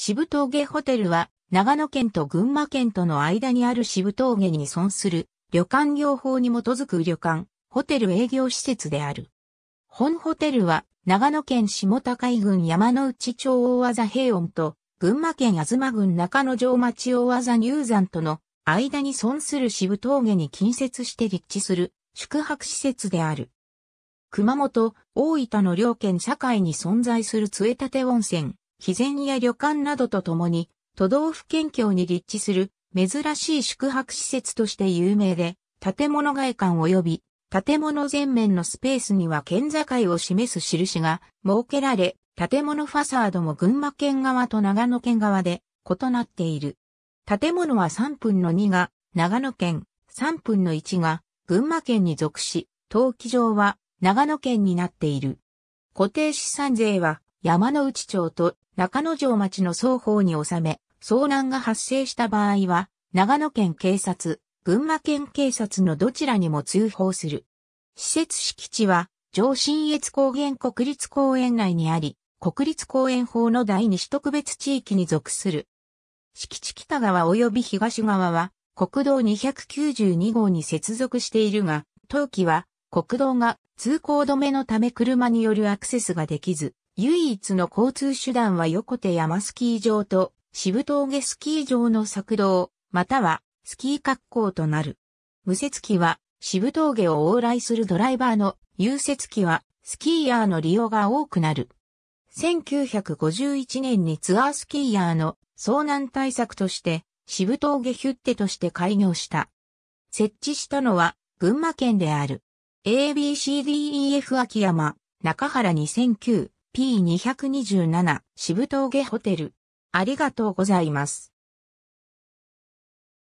渋峠ホテルは、長野県と群馬県との間にある渋峠に存する旅館業法に基づく旅館、ホテル営業施設である。本ホテルは、長野県下高井郡山の内町大技平穏と、群馬県東郡中野城町大技入山との間に存する渋峠に近接して立地する宿泊施設である。熊本、大分の両県境に存在する杖立温泉、肥前や旅館などとともに、都道府県境に立地する珍しい宿泊施設として有名で、建物外観及び建物前面のスペースには県境を示す印が設けられ、建物ファサードも群馬県側と長野県側で異なっている。建物は3分の2が長野県、3分の1が群馬県に属し、登記場は長野県になっている。固定資産税は山内町と中野城町の双方に収め、遭難が発生した場合は、長野県警察、群馬県警察のどちらにも通報する。施設敷地は、上信越高原国立公園内にあり、国立公園法の第二種特別地域に属する。敷地北側及び東側は、国道292号に接続しているが、当期は、国道が通行止めのため車によるアクセスができず、唯一の交通手段は横手山スキー場と渋峠スキー場の作道、またはスキー格好となる。無雪機は渋峠を往来するドライバーの融雪機はスキーヤーの利用が多くなる。1951年にツアースキーヤーの遭難対策として渋峠ヒュッテとして開業した。設置したのは群馬県である。ABCDEF 秋山、中原2009。P227 渋峠ホテル。ありがとうございます。